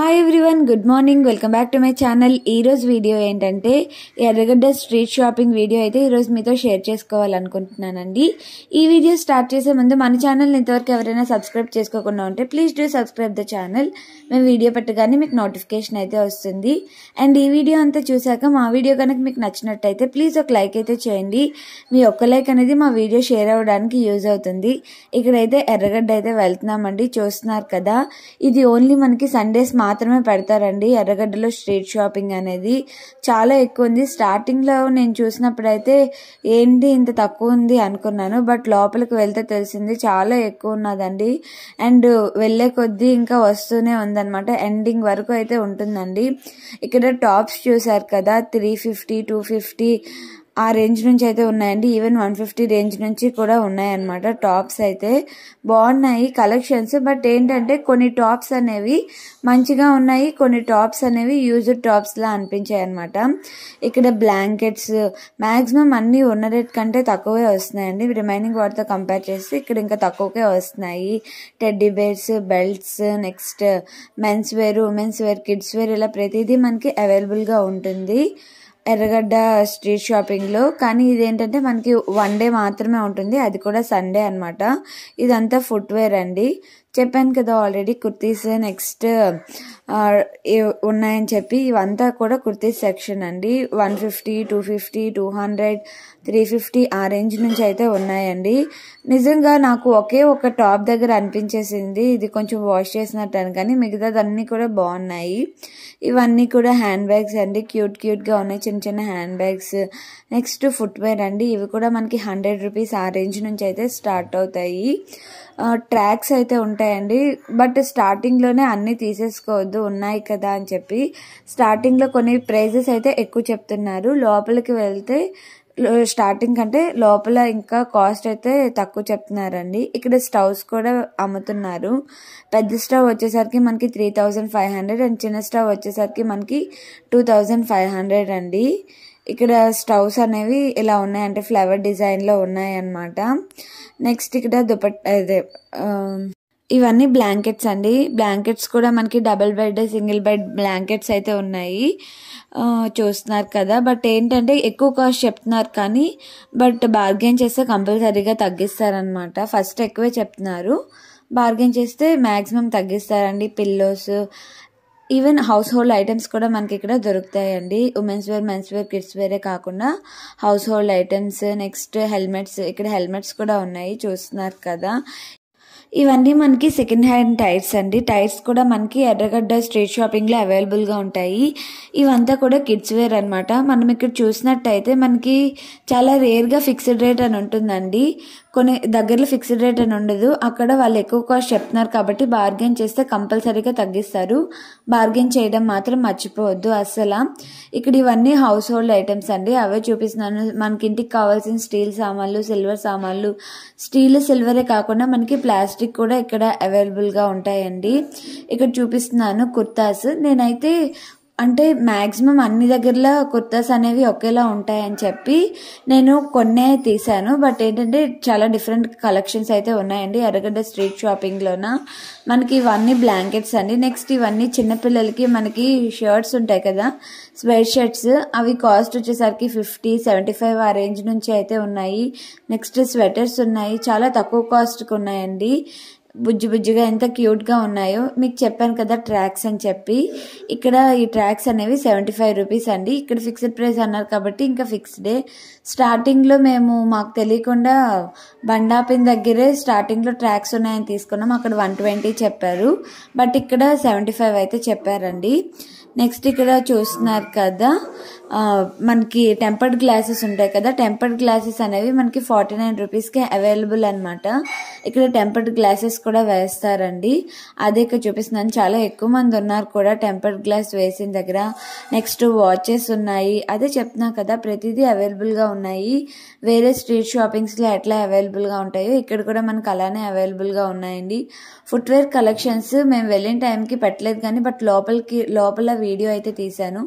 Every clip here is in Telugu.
hi everyone good morning welcome back to my channel ఈరోజు వీడియో ఏంటంటే ఎర్రగడ్డ స్ట్రీట్ షాపింగ్ వీడియో అయితే ఈరోజు మీతో షేర్ చేసుకోవాలనుకుంటున్నానండి ఈ వీడియో స్టార్ట్ చేసే ముందు మన ఛానల్ని ఇంతవరకు ఎవరైనా సబ్స్క్రైబ్ చేసుకోకుండా ఉంటే please do subscribe the channel మేము వీడియో పెట్టగానే మీకు నోటిఫికేషన్ అయితే వస్తుంది అండ్ ఈ వీడియో అంతా చూశాక మా వీడియో కనుక మీకు నచ్చినట్టయితే ప్లీజ్ ఒక లైక్ అయితే చేయండి మీ ఒక్క లైక్ అనేది మా వీడియో షేర్ అవ్వడానికి యూజ్ అవుతుంది ఇక్కడైతే ఎర్రగడ్డ అయితే వెళ్తున్నామండి చూస్తున్నారు కదా ఇది ఓన్లీ మనకి సండేస్ మా మాత్రమే పెడతారండి ఎర్రగడ్డలో స్ట్రీట్ షాపింగ్ అనేది చాలా ఎక్కువ ఉంది స్టార్టింగ్లో నేను చూసినప్పుడైతే ఏంటి ఇంత తక్కువ ఉంది అనుకున్నాను బట్ లోపలికి వెళ్తే తెలిసింది చాలా ఎక్కువ ఉన్నదండి అండ్ వెళ్ళే కొద్దీ ఇంకా వస్తూనే ఉందన్నమాట ఎండింగ్ వరకు అయితే ఉంటుందండి ఇక్కడ టాప్స్ చూసారు కదా త్రీ ఫిఫ్టీ టూ ఫిఫ్టీ ఆ రేంజ్ నుంచి అయితే ఉన్నాయండి ఈవెన్ వన్ ఫిఫ్టీ రేంజ్ నుంచి కూడా ఉన్నాయన్నమాట టాప్స్ అయితే బాగున్నాయి కలెక్షన్స్ బట్ ఏంటంటే కొన్ని టాప్స్ అనేవి మంచిగా ఉన్నాయి కొన్ని టాప్స్ అనేవి యూజ్డ్ టాప్స్లా అనిపించాయి అనమాట ఇక్కడ బ్లాంకెట్స్ మ్యాక్సిమం అన్నీ ఉన్న రేట్ కంటే తక్కువే వస్తున్నాయండి రిమైనింగ్ వాటితో కంపేర్ చేస్తే ఇక్కడ ఇంకా తక్కువకే వస్తున్నాయి teddy bears belts next men's wear women's wear kids wear ఇలా ప్రతిదీ మనకి అవైలబుల్గా ఉంటుంది ఎర్రగడ్డ స్ట్రీట్ షాపింగ్లో కానీ ఇదేంటంటే మనకి వన్ డే మాత్రమే ఉంటుంది అది కూడా సండే అనమాట ఇదంతా ఫుట్వేర్ అండి చెప్పాను కదా ఆల్రెడీ కుర్తీస్ నెక్స్ట్ ఉన్నాయని చెప్పి ఇవంతా కూడా కుర్తీస్ సెక్షన్ అండి one fifty two fifty two hundred three fifty ఆ రేంజ్ నుంచి అయితే ఉన్నాయండి నిజంగా నాకు ఒకే ఒక టాప్ దగ్గర అనిపించేసింది ఇది కొంచెం వాష్ చేసినట్టు అని కానీ మిగతాదన్నీ కూడా బాగున్నాయి ఇవన్నీ కూడా హ్యాండ్ బ్యాగ్స్ అండి క్యూట్ క్యూట్గా ఉన్నాయి చిన్న చిన్న హ్యాండ్ బ్యాగ్స్ నెక్స్ట్ ఫుట్వేర్ అండి ఇవి కూడా మనకి హండ్రెడ్ రూపీస్ ఆ రేంజ్ నుంచి అయితే స్టార్ట్ అవుతాయి ట్రాక్స్ అయితే ఉంటాయి ఉంటాయండి బట్ స్టార్టింగ్లోనే అన్నీ తీసేసుకోవద్దు ఉన్నాయి కదా అని చెప్పి స్టార్టింగ్లో కొన్ని ప్రైజెస్ అయితే ఎక్కువ చెప్తున్నారు లోపలికి వెళ్తే స్టార్టింగ్ కంటే లోపల ఇంకా కాస్ట్ అయితే తక్కువ చెప్తున్నారండి ఇక్కడ స్టవ్స్ కూడా అమ్ముతున్నారు పెద్ద స్టవ్ వచ్చేసరికి మనకి three thousand five hundred and చిన్న స్టవ్ వచ్చేసరికి మనకి టూ థౌజండ్ ఫైవ్ హండ్రెడ్ అండి ఇక్కడ స్టవ్స్ అనేవి ఇలా ఉన్నాయంటే ఫ్లవర్ డిజైన్లో ఉన్నాయి అన్నమాట నెక్స్ట్ ఇక్కడ దుపట్ అదే ఇవన్నీ బ్లాంకెట్స్ అండి బ్లాంకెట్స్ కూడా మనకి double bed single bed blankets అయితే ఉన్నాయి చూస్తున్నారు కదా బట్ ఏంటంటే ఎక్కువ కాస్ట్ చెప్తున్నారు కానీ బట్ బార్గెన్ చేస్తే కంపల్సరీగా తగ్గిస్తారనమాట ఫస్ట్ ఎక్కువే చెప్తున్నారు బార్గెన్ చేస్తే మ్యాక్సిమం తగ్గిస్తారండి pillows even household items కూడా మనకి ఇక్కడ దొరుకుతాయండి women's wear men's wear kids వేరే కాకుండా household items next helmets ఇక్కడ హెల్మెట్స్ కూడా ఉన్నాయి చూస్తున్నారు కదా ఇవన్నీ మనకి సెకండ్ హ్యాండ్ టైర్స్ అండి టైర్స్ కూడా మనకి ఎర్రగడ్డ స్ట్రీట్ షాపింగ్లో అవైలబుల్గా ఉంటాయి ఇవంతా కూడా కిడ్స్ వేర్ అనమాట మనం ఇక్కడ చూసినట్టయితే మనకి చాలా రేర్గా ఫిక్స్డ్ రేట్ అని ఉంటుందండి కొన్ని దగ్గరలో ఫిక్స్డ్ రేట్ అని ఉండదు అక్కడ వాళ్ళు ఎక్కువ కాస్ట్ చెప్తున్నారు కాబట్టి బార్గెన్ చేస్తే కంపల్సరీగా తగ్గిస్తారు బార్గెన్ చేయడం మాత్రం మర్చిపోవద్దు అసలు ఇక్కడ ఇవన్నీ హౌస్ హోల్డ్ ఐటమ్స్ అండి అవే చూపిస్తున్నాను మనకి ఇంటికి కావాల్సిన స్టీల్ సామాన్లు సిల్వర్ సామాన్లు స్టీల్ సిల్వరే కాకుండా మనకి ప్లాస్టిక్ ప్లాస్టిక్ కూడా ఇక్కడ అవైలబుల్గా ఉంటాయండి ఇక్కడ చూపిస్తున్నాను కుర్తాస్ నేనైతే అంటే మ్యాక్సిమం అన్ని దగ్గరలో కుర్తాస్ అనేవి ఒకేలా ఉంటాయని చెప్పి నేను కొన్నే తీశాను బట్ ఏంటంటే చాలా డిఫరెంట్ కలెక్షన్స్ అయితే ఉన్నాయండి ఎర్రగడ్డ స్ట్రీట్ షాపింగ్లోన మనకి ఇవన్నీ బ్లాంకెట్స్ అండి నెక్స్ట్ ఇవన్నీ చిన్నపిల్లలకి మనకి షర్ట్స్ ఉంటాయి కదా స్వెట్ షర్ట్స్ అవి కాస్ట్ వచ్చేసరికి ఫిఫ్టీ సెవెంటీ ఫైవ్ ఆ రేంజ్ నుంచి అయితే ఉన్నాయి నెక్స్ట్ స్వెటర్స్ ఉన్నాయి చాలా తక్కువ కాస్ట్కి ఉన్నాయండి బుజ్జి బుజ్జిగా ఎంత క్యూట్గా ఉన్నాయో మీకు చెప్పాను కదా ట్రాక్స్ అని చెప్పి ఇక్కడ ఈ ట్రాక్స్ అనేవి సెవెంటీ ఫైవ్ రూపీస్ అండి ఇక్కడ ఫిక్స్డ్ ప్రైస్ అన్నారు కాబట్టి ఇంకా ఫిక్స్డే స్టార్టింగ్లో మేము మాకు తెలియకుండా బండాపిన్ దగ్గరే స్టార్టింగ్లో ట్రాక్స్ ఉన్నాయని తీసుకున్నాం అక్కడ వన్ ట్వంటీ చెప్పారు బట్ ఇక్కడ సెవెంటీ ఫైవ్ అయితే చెప్పారండి నెక్స్ట్ ఇక్కడ చూస్తున్నారు కదా మనకి టెంపర్డ్ గ్లాసెస్ ఉంటాయి కదా టెంపర్డ్ గ్లాసెస్ అనేవి మనకి ఫార్టీ నైన్ రూపీస్కే అవైలబుల్ అనమాట ఇక్కడ టెంపర్డ్ గ్లాసెస్ కూడా వేస్తారండి అదే ఇక్కడ చూపిస్తున్నాను చాలా ఎక్కువ మంది ఉన్నారు కూడా టెంపర్డ్ గ్లాస్ వేసిన దగ్గర నెక్స్ట్ వాచెస్ ఉన్నాయి అదే చెప్తున్నా కదా ప్రతిదీ అవైలబుల్గా ఉన్నాయి వేరే స్ట్రీట్ షాపింగ్స్లో ఎట్లా అవైలబుల్గా ఉంటాయో ఇక్కడ కూడా మనకు అలానే అవైలబుల్గా ఉన్నాయండి ఫుట్వేర్ కలెక్షన్స్ మేము వెళ్ళిన టైంకి పెట్టలేదు కానీ బట్ లోపలికి లోపల వీడియో అయితే తీశాను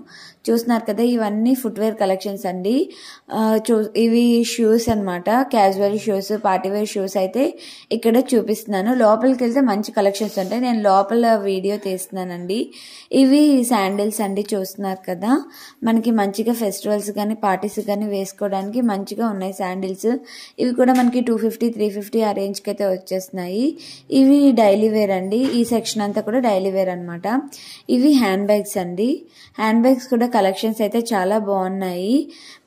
చూస్తున్నారు కదా ఇవన్నీ ఇవన్నీ ఫుట్వేర్ కలెక్షన్స్ అండి చూ ఇవి షూస్ అనమాట క్యాజువల్ షూస్ పార్టీవేర్ షూస్ అయితే ఇక్కడ చూపిస్తున్నాను లోపలికి వెళ్తే మంచి కలెక్షన్స్ ఉంటాయి నేను లోపల వీడియో తీస్తున్నానండి ఇవి శాండిల్స్ అండి చూస్తున్నారు కదా మనకి మంచిగా ఫెస్టివల్స్ కానీ పార్టీస్ కానీ వేసుకోవడానికి మంచిగా ఉన్నాయి శాండిల్స్ ఇవి కూడా మనకి టూ ఫిఫ్టీ త్రీ ఫిఫ్టీ ఆ రేంజ్కి అయితే వచ్చేస్తున్నాయి ఇవి డైలీ వేర్ అండి ఈ సెక్షన్ అంతా కూడా డైలీ వేర్ అనమాట ఇవి హ్యాండ్ బ్యాగ్స్ అండి హ్యాండ్ బ్యాగ్స్ కూడా కలెక్షన్స్ అయితే చాలా చాలా బాగున్నాయి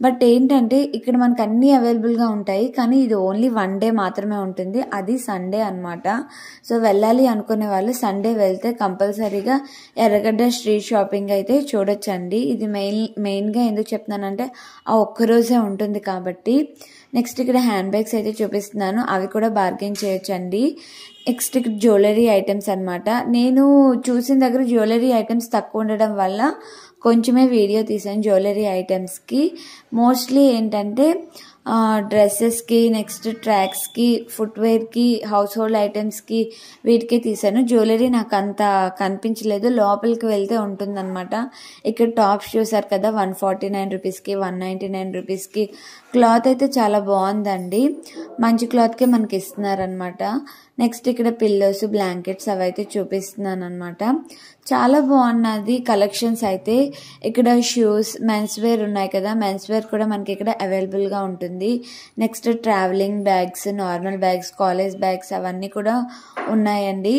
బట్ ఏంటంటే ఇక్కడ మనకు అన్నీ అవైలబుల్గా ఉంటాయి కానీ ఇది ఓన్లీ వన్ డే మాత్రమే ఉంటుంది అది సండే అనమాట సో వెళ్ళాలి అనుకునే వాళ్ళు సండే వెళ్తే కంపల్సరీగా ఎర్రగడ్డ స్ట్రీట్ షాపింగ్ అయితే చూడొచ్చండి ఇది మెయిన్ మెయిన్గా ఎందుకు చెప్తున్నానంటే ఆ ఒక్కరోజే ఉంటుంది కాబట్టి నెక్స్ట్ ఇక్కడ హ్యాండ్ బ్యాగ్స్ అయితే చూపిస్తున్నాను అవి కూడా బార్గెన్ చేయొచ్చండి నెక్స్ట్ ఇక్కడ జ్యువెలరీ ఐటమ్స్ అనమాట నేను చూసిన దగ్గర జ్యువెలరీ ఐటమ్స్ తక్కువ ఉండడం వల్ల కొంచెమే వీడియో తీసాను జ్యువెలరీ ఐటమ్స్కి మోస్ట్లీ ఏంటంటే డ్రెస్సెస్కి నెక్స్ట్ ట్రాక్స్కి ఫుట్వేర్కి హౌస్ హోల్డ్ ఐటమ్స్కి వీటికి తీసాను జ్యువెలరీ నాకు అంత కనిపించలేదు లోపలికి వెళ్తే ఉంటుందన్నమాట ఇక్కడ టాప్స్ చూసారు కదా వన్ ఫార్టీ నైన్ రూపీస్కి వన్ నైంటీ నైన్ రూపీస్కి క్లాత్ అయితే చాలా బాగుందండి మంచి క్లాత్కే మనకి ఇస్తున్నారనమాట నెక్స్ట్ ఇక్కడ పిల్లోస్ బ్లాంకెట్స్ అవి అయితే చూపిస్తున్నాను అనమాట చాలా బాగున్నది కలెక్షన్స్ అయితే ఇక్కడ షూస్ మెన్స్ వేర్ ఉన్నాయి కదా మెన్స్ వేర్ కూడా మనకి ఇక్కడ అవైలబుల్గా ఉంటుంది next travelling bags normal bags college bags అవన్నీ కూడా ఉన్నాయండి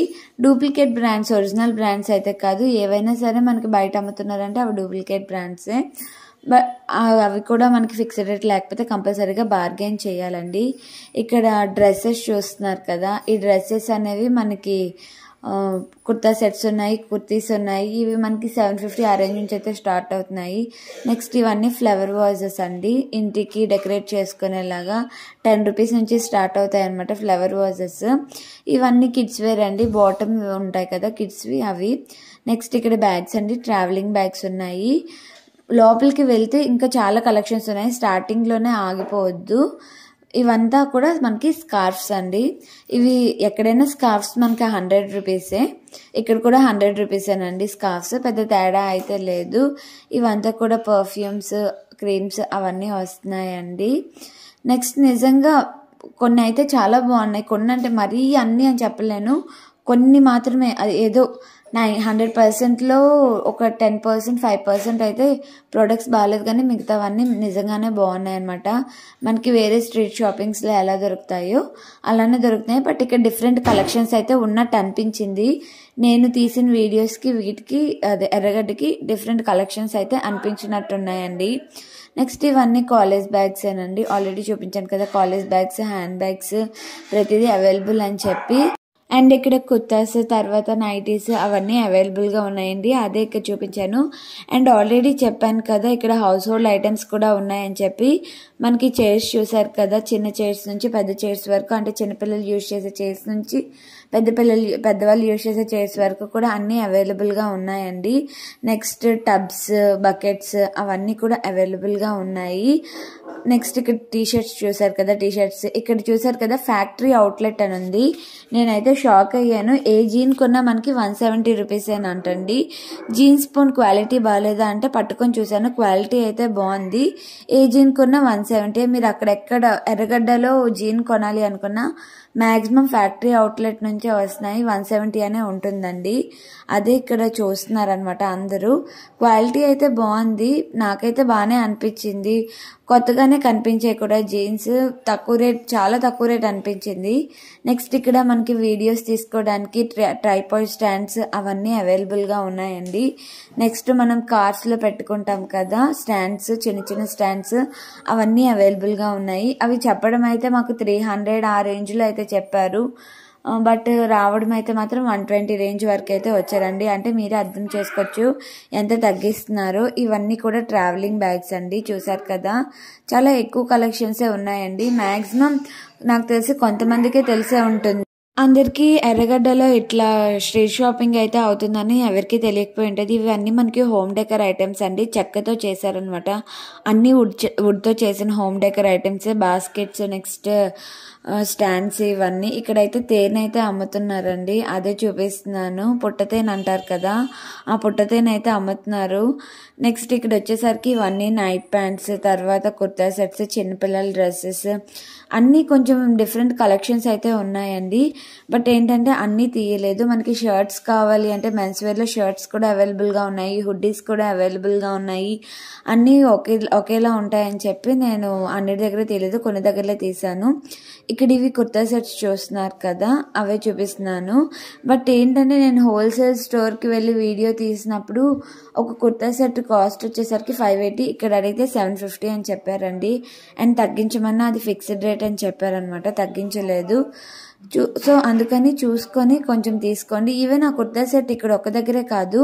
డూప్లికేట్ బ్రాండ్స్ ఒరిజినల్ బ్రాండ్స్ అయితే కాదు ఏవైనా సరే మనకి బయట అమ్ముతున్నారంటే అవి డూప్లికేట్ బ్రాండ్సే బట్ అవి కూడా మనకి ఫిక్స్డ్ రేట్ లేకపోతే కంపల్సరీగా బార్గెన్ చేయాలండి ఇక్కడ డ్రెస్సెస్ చూస్తున్నారు కదా ఈ డ్రెస్సెస్ అనేవి మనకి కుర్తా సెట్స్ ఉన్నాయి కుర్తీస్ ఉన్నాయి ఇవి మనకి సెవెన్ ఫిఫ్టీ అరేంజ్ నుంచి అయితే స్టార్ట్ అవుతున్నాయి నెక్స్ట్ ఇవన్నీ ఫ్లవర్ వాజెస్ అండి ఇంటికి డెకరేట్ చేసుకునేలాగా టెన్ రూపీస్ నుంచి స్టార్ట్ అవుతాయి అనమాట ఫ్లవర్ వాజెస్ ఇవన్నీ కిడ్స్ వేర్ అండి బాటమ్ ఉంటాయి కదా కిడ్స్వి అవి నెక్స్ట్ ఇక్కడ బ్యాగ్స్ అండి ట్రావెలింగ్ బ్యాగ్స్ ఉన్నాయి లోపలికి వెళ్తే ఇంకా చాలా కలెక్షన్స్ ఉన్నాయి స్టార్టింగ్లోనే ఆగిపోవద్దు ఇవంతా కూడా మనకి స్కార్ఫ్స్ అండి ఇవి ఎక్కడైనా స్కార్ఫ్స్ మనకి హండ్రెడ్ రూపీసే ఇక్కడ కూడా హండ్రెడ్ రూపీసేనండి స్కార్ఫ్స్ పెద్ద తేడా అయితే లేదు ఇవంతా కూడా పర్ఫ్యూమ్స్ క్రీమ్స్ అవన్నీ వస్తున్నాయండి నెక్స్ట్ నిజంగా కొన్ని అయితే చాలా బాగున్నాయి కొన్ని అంటే మరీ అన్నీ అని చెప్పలేను కొన్ని మాత్రమే ఏదో నైన్ హండ్రెడ్ పర్సెంట్లో ఒక టెన్ పర్సెంట్ ఫైవ్ పర్సెంట్ అయితే ప్రోడక్ట్స్ బాగాలేదు కానీ మిగతావన్నీ నిజంగానే బాగున్నాయి అనమాట మనకి వేరే స్ట్రీట్ షాపింగ్స్లో ఎలా దొరుకుతాయో అలానే దొరుకుతాయి బట్ ఇక్కడ డిఫరెంట్ కలెక్షన్స్ అయితే ఉన్నట్టు అనిపించింది నేను తీసిన వీడియోస్కి వీటికి అదే ఎర్రగడ్డకి డిఫరెంట్ కలెక్షన్స్ అయితే అనిపించినట్టున్నాయండి నెక్స్ట్ ఇవన్నీ కాలేజ్ బ్యాగ్స్ ఏనండి ఆల్రెడీ చూపించాను కదా కాలేజ్ బ్యాగ్స్ హ్యాండ్ బ్యాగ్స్ ప్రతిదీ అవైలబుల్ అని చెప్పి అండ్ ఇక్కడ కుర్తాస్ తర్వాత నైటీస్ అవన్నీ అవైలబుల్గా ఉన్నాయండి అదే ఇక్కడ చూపించాను అండ్ ఆల్రెడీ చెప్పాను కదా ఇక్కడ హౌస్ హోల్డ్ ఐటమ్స్ కూడా ఉన్నాయని చెప్పి మనకి చైర్స్ చూసారు కదా చిన్న చైర్స్ నుంచి పెద్ద చైర్స్ వరకు అంటే చిన్నపిల్లలు యూజ్ చేసే చైర్స్ నుంచి పెద్ద పిల్లలు పెద్దవాళ్ళు యూజ్ చేసే చైర్స్ వరకు కూడా అన్నీ అవైలబుల్గా ఉన్నాయండి నెక్స్ట్ టబ్స్ బకెట్స్ అవన్నీ కూడా అవైలబుల్గా ఉన్నాయి నెక్స్ట్ ఇక్కడ టీషర్ట్స్ చూసారు కదా టీషర్ట్స్ ఇక్కడ చూసారు కదా ఫ్యాక్టరీ అవుట్లెట్ అని ఉంది నేనైతే షాక్ అయ్యాను ఏ జీన్ కొన్నా మనకి వన్ సెవెంటీ రూపీస్ అని అంటండి జీన్స్ పోన్ క్వాలిటీ బాగాలేదా అంటే పట్టుకొని చూశాను క్వాలిటీ అయితే బాగుంది ఏ జీన్ కొన్నా వన్ సెవెంటీ మీరు అక్కడెక్కడ ఎర్రగడ్డలో జీన్ కొనాలి అనుకున్నా మ్యాక్సిమం ఫ్యాక్టరీ అవుట్లెట్ నుంచే వస్తున్నాయి వన్ సెవెంటీ అనే ఉంటుందండి అదే ఇక్కడ చూస్తున్నారనమాట అందరూ క్వాలిటీ అయితే బాగుంది నాకైతే బాగానే అనిపించింది కొత్తగానే కనిపించే కూడా జీన్స్ తక్కువ రేట్ చాలా తక్కువ రేట్ అనిపించింది నెక్స్ట్ ఇక్కడ మనకి వీడియోస్ తీసుకోవడానికి ట్రైపాయిడ్ స్టాండ్స్ అవన్నీ అవైలబుల్గా ఉన్నాయండి నెక్స్ట్ మనం కార్స్లో పెట్టుకుంటాం కదా స్టాండ్స్ చిన్న చిన్న స్టాండ్స్ అవన్నీ అవైలబుల్గా ఉన్నాయి అవి చెప్పడం అయితే మాకు త్రీ హండ్రెడ్ ఆ రేంజ్లో అయితే చెప్పారు బట్ రావడం అయితే మాత్రం వన్ ట్వంటీ రేంజ్ వరకు అయితే వచ్చారండి అంటే మీరే అర్థం చేసుకోవచ్చు ఎంత తగ్గిస్తున్నారో ఇవన్నీ కూడా ట్రావెలింగ్ బ్యాగ్స్ అండి చూసారు కదా చాలా ఎక్కువ కలెక్షన్సే ఉన్నాయండి మ్యాక్సిమం నాకు తెలిసి కొంతమందికే తెలిసే ఉంటుంది అందరికీ ఎర్రగడ్డలో ఇట్లా స్ట్రీట్ షాపింగ్ అయితే అవుతుందని ఎవరికి తెలియకపోయి ఉంటుంది ఇవన్నీ మనకి హోమ్ డెకర్ ఐటమ్స్ అండి చెక్కతో చేశారనమాట అన్నీ వుడ్ వుడ్తో చేసిన home decor items baskets next stands ఇవన్నీ ఇక్కడైతే తేనె అయితే అమ్ముతున్నారండి అదే చూపిస్తున్నాను పుట్టతేనె అంటారు కదా ఆ పుట్టతేనె అయితే అమ్ముతున్నారు నెక్స్ట్ ఇక్కడ వచ్చేసరికి ఇవన్నీ నైట్ ప్యాంట్స్ తర్వాత కుర్తా సెట్స్ చిన్నపిల్లల డ్రెస్సెస్ అన్నీ కొంచెం డిఫరెంట్ కలెక్షన్స్ అయితే ఉన్నాయండి బట్ ఏంటంటే అన్నీ తీయలేదు మనకి షర్ట్స్ కావాలి అంటే మెన్స్ వేర్లో షర్ట్స్ కూడా అవైలబుల్గా ఉన్నాయి హుడ్డీస్ కూడా అవైలబుల్గా ఉన్నాయి అన్నీ ఒకే ఒకేలా ఉంటాయని చెప్పి నేను అన్నిటి దగ్గర తీయలేదు కొన్ని దగ్గరలో తీశాను ఇక్కడ ఇవి కుర్తా సెట్స్ చూస్తున్నారు కదా అవే చూపిస్తున్నాను బట్ ఏంటంటే నేను హోల్సేల్ స్టోర్కి వెళ్ళి వీడియో తీసినప్పుడు ఒక కుర్తా సెట్ కాస్ట్ వచ్చేసరికి ఫైవ్ ఎయిటీ ఇక్కడ అడిగితే సెవెన్ ఫిఫ్టీ అని చెప్పారండి అండ్ తగ్గించమన్నా అది ఫిక్స్డ్ రేట్ రేట్ అని చెప్పారనమాట తగ్గించలేదు చూ సో అందుకని చూసుకొని కొంచెం తీసుకోండి ఈవెన్ ఆ కుర్తా సెట్ ఇక్కడ ఒక దగ్గరే కాదు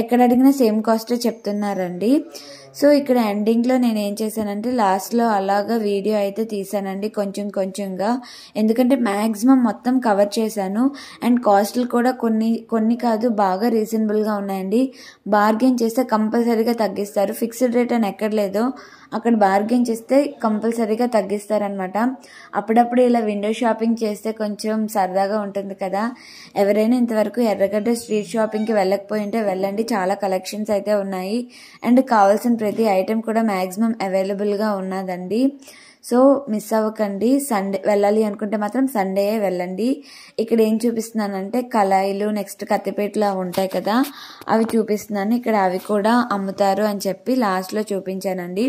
ఎక్కడ అడిగినా సేమ్ కాస్టే చెప్తున్నారండి సో ఇక్కడ ఎండింగ్లో నేను ఏం చేశానంటే లాస్ట్లో అలాగా వీడియో అయితే తీసానండి కొంచెం కొంచెంగా ఎందుకంటే మ్యాక్సిమం మొత్తం కవర్ చేశాను అండ్ కాస్ట్లు కూడా కొన్ని కొన్ని కాదు బాగా రీజనబుల్గా ఉన్నాయండి బార్గెన్ చేస్తే కంపల్సరీగా తగ్గిస్తారు ఫిక్స్డ్ రేట్ అని ఎక్కడ లేదో అక్కడ బార్గెన్ చేస్తే కంపల్సరీగా తగ్గిస్తారనమాట అప్పుడప్పుడు ఇలా విండో షాపింగ్ చేస్తే కొంచెం సరదాగా ఉంటుంది కదా ఎవరైనా ఇంతవరకు ఎర్రగడ్డ స్ట్రీట్ షాపింగ్కి వెళ్ళకపోయింటే వెళ్ళండి చాలా కలెక్షన్స్ అయితే ఉన్నాయి అండ్ కావాల్సిన ప్రతి ఐటెం కూడా మ్యాక్సిమం అవైలబుల్గా ఉన్నదండి సో మిస్ అవ్వకండి సండే వెళ్ళాలి అనుకుంటే మాత్రం సండేయే వెళ్ళండి ఇక్కడ ఏం చూపిస్తున్నానంటే కళాయిలు నెక్స్ట్ కత్తిపేటలు ఉంటాయి కదా అవి చూపిస్తున్నాను ఇక్కడ అవి కూడా అమ్ముతారు అని చెప్పి లాస్ట్లో చూపించానండి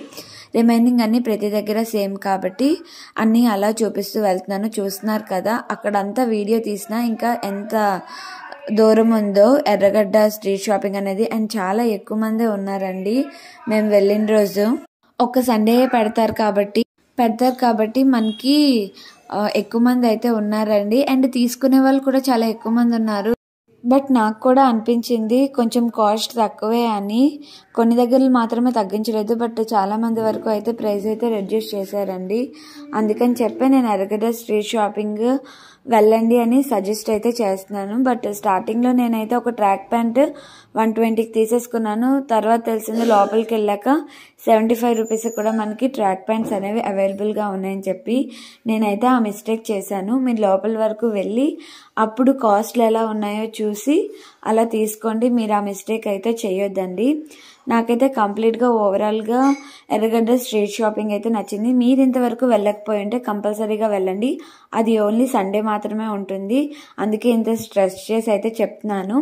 రిమైనింగ్ అన్నీ ప్రతి దగ్గర సేమ్ కాబట్టి అన్నీ అలా చూపిస్తూ వెళ్తున్నాను చూస్తున్నారు కదా అక్కడంతా వీడియో తీసినా ఇంకా ఎంత దూరం ఉందో ఎర్రగడ్డ స్ట్రీట్ షాపింగ్ అనేది అండ్ చాలా ఎక్కువ మంది ఉన్నారండి మేము వెళ్ళిన రోజు ఒక సండే పెడతారు కాబట్టి పెడతారు కాబట్టి మనకి ఎక్కువ మంది అయితే ఉన్నారండి అండ్ తీసుకునే వాళ్ళు కూడా చాలా ఎక్కువ మంది ఉన్నారు బట్ నాకు కూడా అనిపించింది కొంచెం కాస్ట్ తక్కువే అని కొన్ని దగ్గరలు మాత్రమే తగ్గించలేదు బట్ చాలా మంది వరకు అయితే ప్రైస్ అయితే రెడ్యూస్ చేశారండి అందుకని చెప్పి నేను ఎర్రగడ్డ స్ట్రీట్ షాపింగ్ వెళ్ళండి అని సజెస్ట్ అయితే చేస్తున్నాను బట్ స్టార్టింగ్లో నేనైతే ఒక ట్రాక్ ప్యాంట్ వన్ ట్వంటీకి తీసేసుకున్నాను తర్వాత తెలిసింది లోపలికి వెళ్ళాక సెవెంటీ ఫైవ్ రూపీస్ కూడా మనకి ట్రాక్ ప్యాంట్స్ అనేవి అవైలబుల్గా ఉన్నాయని చెప్పి నేనైతే ఆ మిస్టేక్ చేశాను మీరు లోపల వరకు వెళ్ళి అప్పుడు కాస్ట్లు ఎలా ఉన్నాయో చూసి అలా తీసుకోండి మీరు ఆ మిస్టేక్ అయితే చేయొద్దండి నాకైతే కంప్లీట్గా ఓవరాల్గా ఎర్రగడ్డ స్ట్రీట్ షాపింగ్ అయితే నచ్చింది మీరు ఇంతవరకు వెళ్ళకపోయి ఉంటే కంపల్సరీగా వెళ్ళండి అది ఓన్లీ సండే మాత్రమే ఉంటుంది అందుకే ఇంత స్ట్రెస్ చేసి అయితే చెప్తున్నాను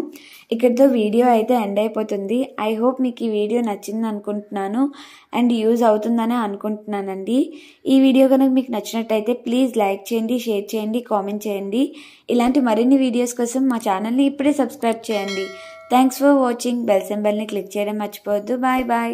ఇక్కడితో వీడియో అయితే ఎండ్ అయిపోతుంది ఐ హోప్ మీకు ఈ వీడియో నచ్చింది అనుకుంటున్నాను అండ్ యూజ్ అవుతుందని అనుకుంటున్నానండి ఈ వీడియో కనుక మీకు నచ్చినట్టయితే ప్లీజ్ లైక్ చేయండి షేర్ చేయండి కామెంట్ చేయండి ఇలాంటి మరిన్ని వీడియోస్ కోసం మా ఛానల్ని ఇప్పుడే సబ్స్క్రైబ్ చేయండి థ్యాంక్స్ ఫర్ వాచింగ్ బెల్ సింబల్ని క్లిక్ చేయడం మర్చిపోవద్దు బాయ్ బాయ్